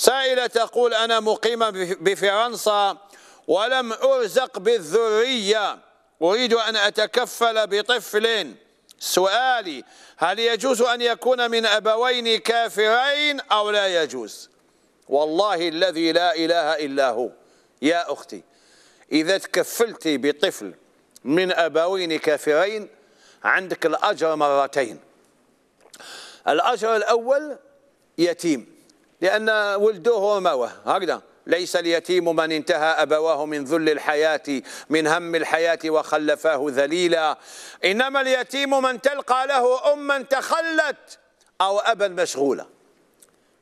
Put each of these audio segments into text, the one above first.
سائلة تقول أنا مقيمة بفرنسا ولم أرزق بالذرية أريد أن أتكفل بطفل سؤالي هل يجوز أن يكون من أبوين كافرين أو لا يجوز والله الذي لا إله إلا هو يا أختي إذا تكفلت بطفل من أبوين كافرين عندك الأجر مرتين الأجر الأول يتيم لأن هو وموه هكذا ليس اليتيم من انتهى أبواه من ذل الحياة من هم الحياة وخلفاه ذليلا إنما اليتيم من تلقى له أما تخلت أو أبا مشغولا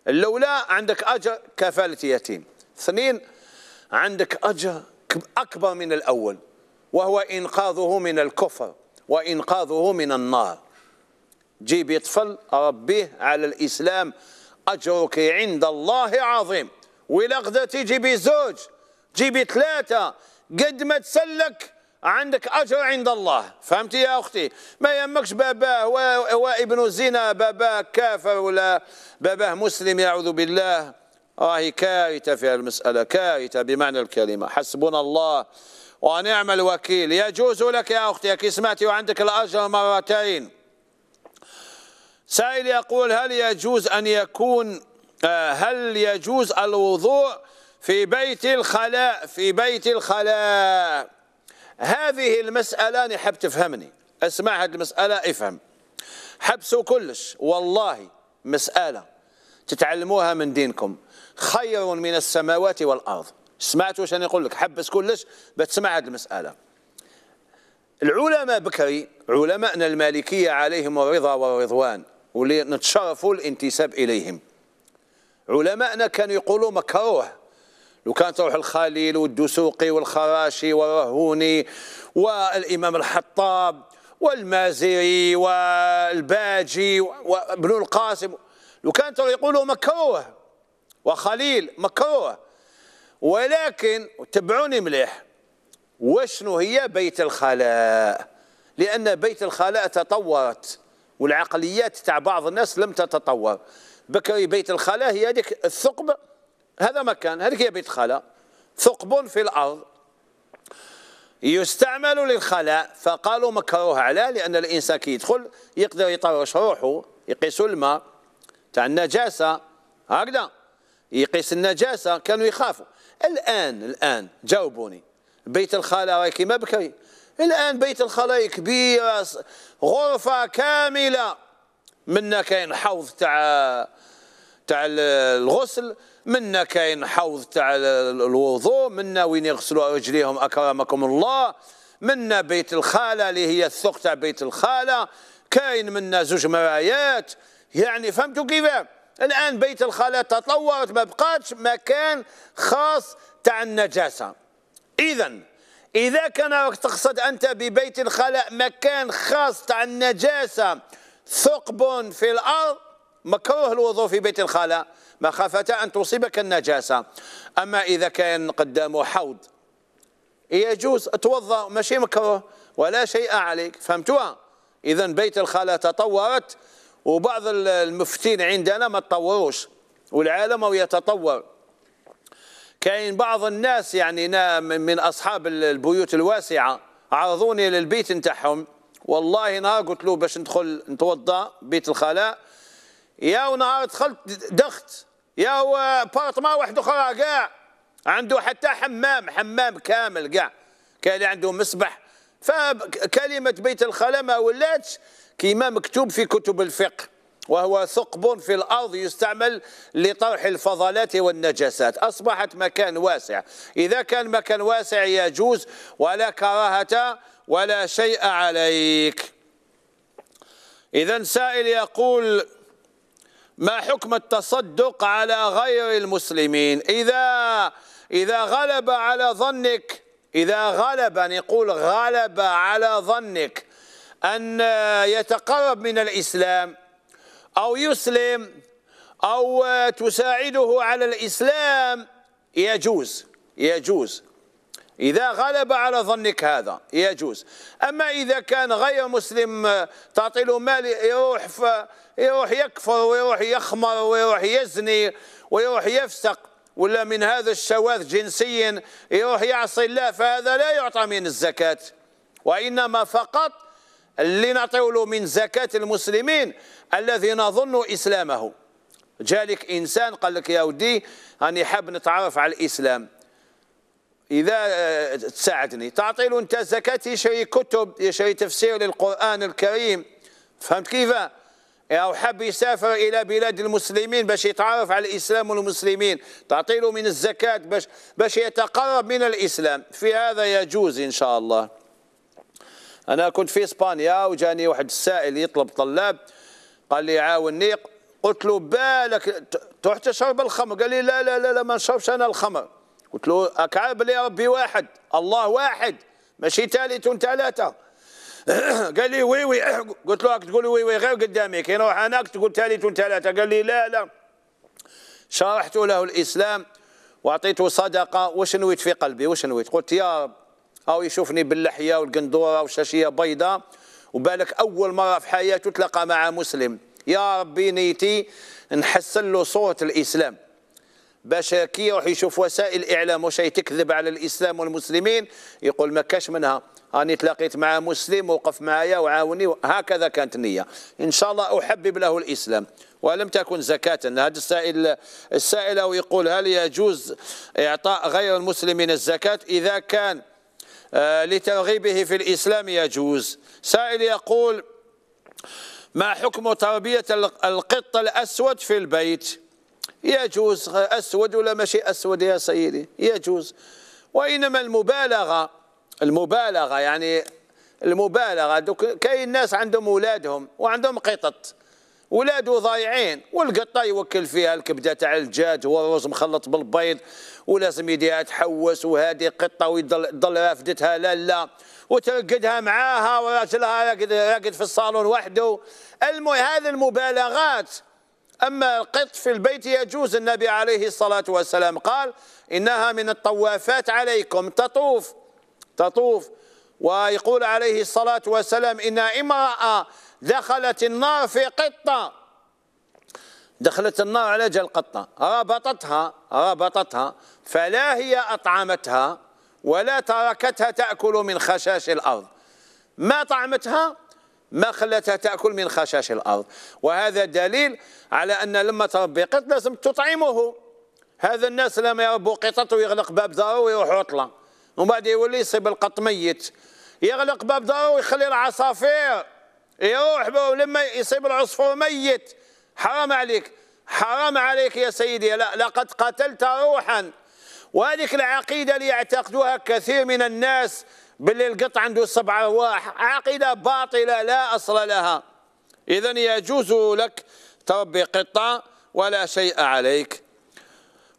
الأولى عندك أجر كفالة يتيم اثنين عندك أجر أكبر من الأول وهو إنقاذه من الكفر وإنقاذه من النار جيب طفل ربيه على الإسلام أجرك عند الله عظيم ولقد تيجي زوج جيبي ثلاثة قد ما تسلك عندك أجر عند الله فهمت يا أختي ما يهمكش باباه وابن زنا باباه كافر ولا باباه مسلم يعوذ بالله راهي كارثة في المسألة كارثة بمعنى الكلمة حسبنا الله ونعم الوكيل يجوز لك يا أختي كي سمعتي وعندك الأجر مرتين سائل يقول هل يجوز أن يكون آه، هل يجوز الوضوء في بيت الخلاء في بيت الخلاء هذه المسألة نحب تفهمني اسمع هذه المسألة افهم حبسوا كلش والله مسألة تتعلموها من دينكم خير من السماوات والأرض سمعت واش انا نقول لك حبس كلش بتسمع هذه المسألة العلماء بكري علماءنا المالكية عليهم الرضا والرضوان ولنتشرفوا الانتساب إليهم علماءنا كانوا يقولوا مكروه لو كان تروح الخليل والدسوقي والخراشي والرهوني والإمام الحطاب والمازري والباجي وابن القاسم لو كان تروح يقولوا مكروه وخليل مكروه ولكن تبعوني مليح وشنو هي بيت الخلاء لأن بيت الخلاء تطورت والعقليات تاع بعض الناس لم تتطور بكري بيت الخلاء هي هذيك الثقب هذا مكان هذيك هي بيت خلاء ثقب في الارض يستعمل للخلاء فقالوا مكروه علاه لان الانسان كي يدخل يقدر يطرش روحه يقيس الماء تاع النجاسه هكذا يقيس النجاسه كانوا يخافوا الان الان جاوبوني بيت الخلاء راهي كيما بكري الآن بيت الخلاء كبيرة غرفة كاملة منا كاين حوض تاع تاع الغسل منا كاين حوض تاع الوضوء منا وين يغسلوا رجليهم اكرمكم الله منا بيت الخاله اللي هي الثق تاع بيت الخاله كاين منا زوج مرايات يعني فهمتوا كيف الان بيت الخاله تطورت ما بقاتش مكان خاص تاع النجاسه اذا إذا كان تقصد أنت ببيت الخلاء مكان خاص تاع النجاسة ثقب في الأرض مكروه الوضوء في بيت الخلاء مخافة أن تصيبك النجاسة أما إذا كان قدامه حوض يجوز توضأ ماشي مكروه ولا شيء عليك فهمتوها إذا بيت الخلاء تطورت وبعض المفتين عندنا ما تطوروش والعالم يتطور كاين بعض الناس يعني من اصحاب البيوت الواسعه عرضوني للبيت نتاعهم والله نهار قلت له باش ندخل نتوضا بيت الخلاء يا ونهار دخلت دخت يا بارتما واحد اخرى كاع عنده حتى حمام حمام كامل كاع كاين اللي عنده مسبح فكلمه بيت الخلاء ما ولاتش كيما مكتوب في كتب الفقه وهو ثقب في الأرض يستعمل لطرح الفضلات والنجاسات أصبحت مكان واسع إذا كان مكان واسع يجوز ولا كراهة ولا شيء عليك إذا سائل يقول ما حكم التصدق على غير المسلمين إذا إذا غلب على ظنك إذا غلب نقول يعني غلب على ظنك أن يتقرب من الإسلام أو يسلم أو تساعده على الإسلام يجوز يجوز إذا غلب على ظنك هذا يجوز أما إذا كان غير مسلم تعطي له مال يروح يروح يكفر ويروح يخمر ويروح يزني ويروح يفسق ولا من هذا الشواذ جنسيا يروح يعصي الله فهذا لا يعطى من الزكاة وإنما فقط اللي له من زكاة المسلمين الذي نظن إسلامه جالك إنسان قال لك يا ودي أني حاب نتعرف على الإسلام إذا آه، تساعدني تعطي له أنت زكاة شيء كتب شيء تفسير للقرآن الكريم فهمت كيف؟ أو حاب يسافر إلى بلاد المسلمين باش يتعرف على الإسلام والمسلمين تعطي له من الزكاة باش, باش يتقرب من الإسلام في هذا يجوز إن شاء الله انا كنت في اسبانيا وجاني واحد السائل يطلب طلاب قال لي عاوني قلت له بالك تروح تشرب الخمر قال لي لا لا لا, لا ما نشربش انا الخمر قلت له اكعب لي ربي واحد الله واحد ماشي ثالث ثلاثه قال لي وي وي قلت له تقول وي وي غير قدامي كي نروح انا تقول ثالث ثلاثه قال لي لا لا شرحت له الاسلام واعطيته صدقه واش نويت في قلبي واش نويت قلت يا رب او يشوفني باللحيه والقندوره والشاشيه بيضاء وبالك اول مره في حياته تلقى مع مسلم يا ربي نيتي نحسن له صوره الاسلام باش كي يروح يشوف وسائل اعلام واش تكذب على الاسلام والمسلمين يقول ما كاش منها راني تلاقيت مع مسلم ووقف معايا وعاوني هكذا كانت النيه ان شاء الله احبب له الاسلام ولم تكن زكاة هذا السائل السائل يقول هل يجوز إعطاء غير المسلمين الزكاة إذا كان آه، لترغيبه في الإسلام يجوز سائل يقول ما حكم تربية القط الأسود في البيت يجوز أسود ولا ماشي أسود يا سيدي يجوز وإنما المبالغة المبالغة يعني المبالغة كاين ناس عندهم أولادهم وعندهم قطط ولادو ضايعين والقطه يوكل فيها الكبده تاع الدجاج والرز مخلط بالبيض ولازم يديها تحوس وهذه قطه ويضل رافدتها لا لا وترقدها معاها وراجلها راقد راقد في الصالون وحده المهم هذه المبالغات اما القط في البيت يجوز النبي عليه الصلاه والسلام قال انها من الطوافات عليكم تطوف تطوف ويقول عليه الصلاه والسلام ان امراه دخلت النار في قطة دخلت النار على جال قطة ربطتها ربطتها فلا هي أطعمتها ولا تركتها تأكل من خشاش الأرض ما طعمتها ما خلتها تأكل من خشاش الأرض وهذا دليل على أن لما تربي قط لازم تطعمه هذا الناس لما يربوا قطط ويغلق باب داره ويروح عطلة ومن بعد يولي يصيب القط ميت يغلق باب داره ويخلي العصافير يروح لما يصيب العصفور ميت حرام عليك حرام عليك يا سيدي لا لقد قتلت روحا وهذيك العقيده اللي يعتقدوها كثير من الناس باللي القط عنده سبع ارواح عقيده باطله لا اصل لها اذا يجوز لك تربي قطه ولا شيء عليك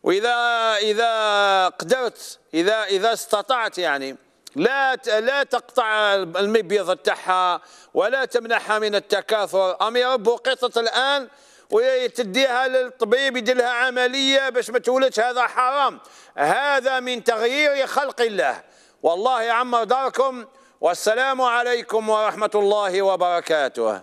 واذا اذا قدرت اذا اذا استطعت يعني لا لا تقطع المبيض تاعها ولا تمنعها من التكاثر ام يربوا قطط الان وتديها للطبيب يدلها عمليه باش ما تولدش هذا حرام هذا من تغيير خلق الله والله يعمر داركم والسلام عليكم ورحمه الله وبركاته